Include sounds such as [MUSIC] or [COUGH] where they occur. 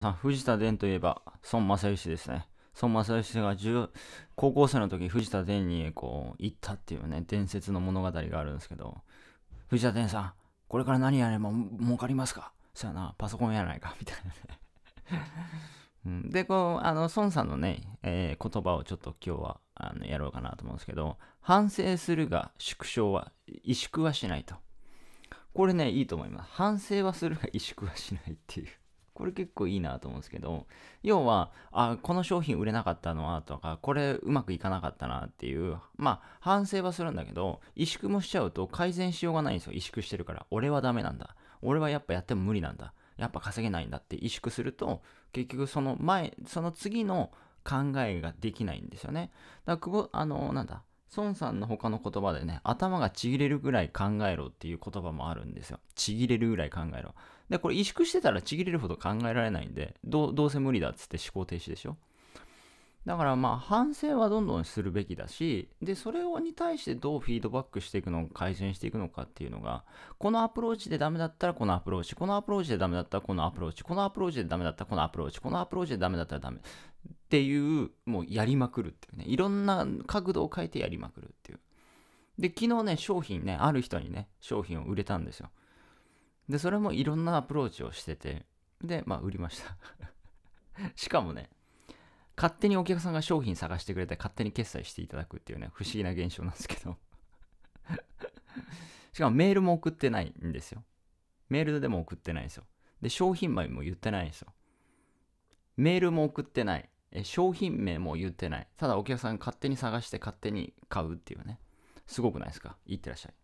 さ藤田伝といえば、孫正義ですね。孫正義が高校生の時、藤田伝にこう行ったっていうね、伝説の物語があるんですけど、藤田伝さん、これから何やれば儲かりますかそやな、パソコンやないか、みたいなねうん。で、こう、あの、孫さんのね、えー、言葉をちょっと今日はあのやろうかなと思うんですけど、反省するが縮小は、萎縮はしないと。これね、いいと思います。反省はするが萎縮はしないっていうこれ結構いいなと思うんですけど、要は、あ、この商品売れなかったのはとか、これうまくいかなかったなっていう、まあ、反省はするんだけど、萎縮もしちゃうと改善しようがないんですよ。萎縮してるから。俺はダメなんだ。俺はやっぱやっても無理なんだ。やっぱ稼げないんだって萎縮すると、結局その前、その次の考えができないんですよね。だから、久保、あの、なんだ、孫さんの他の言葉でね、頭がちぎれるぐらい考えろっていう言葉もあるんですよ。ちぎれるぐらい考えろ。で、これ萎縮してたらちぎれるほど考えられないんで、どうせ無理だっつって思考停止でしょだからまあ反省はどんどんするべきだし、で、それをに対してどうフィードバックしていくの改善していくのかっていうのが、このアプローチでダメだったらこのアプローチ、このアプローチでダメだったらこのアプローチ、このアプローチでダメだったらこのアプローチ、このアプローチでダメだったらダメ。っていう、もうやりまくるっていうね。いろんな角度を変えてやりまくるっていう。で、昨日ね、商品ね、ある人にね、商品を売れたんですよ。で、それもいろんなアプローチをしてて、で、まあ売りました [LAUGHS] しかもね、勝手にお客さんが商品探してくれて勝手に決済していただくっていうね、不思議な現象なんですけど [LAUGHS] しかもメールも送ってないんですよ。メールでも送ってないんですよ。で、商品名も言ってないんですよ。メールも送ってない。え商品名も言ってない。ただお客さん勝手に探して勝手に買うっていうね。すごくないですかいってらっしゃい。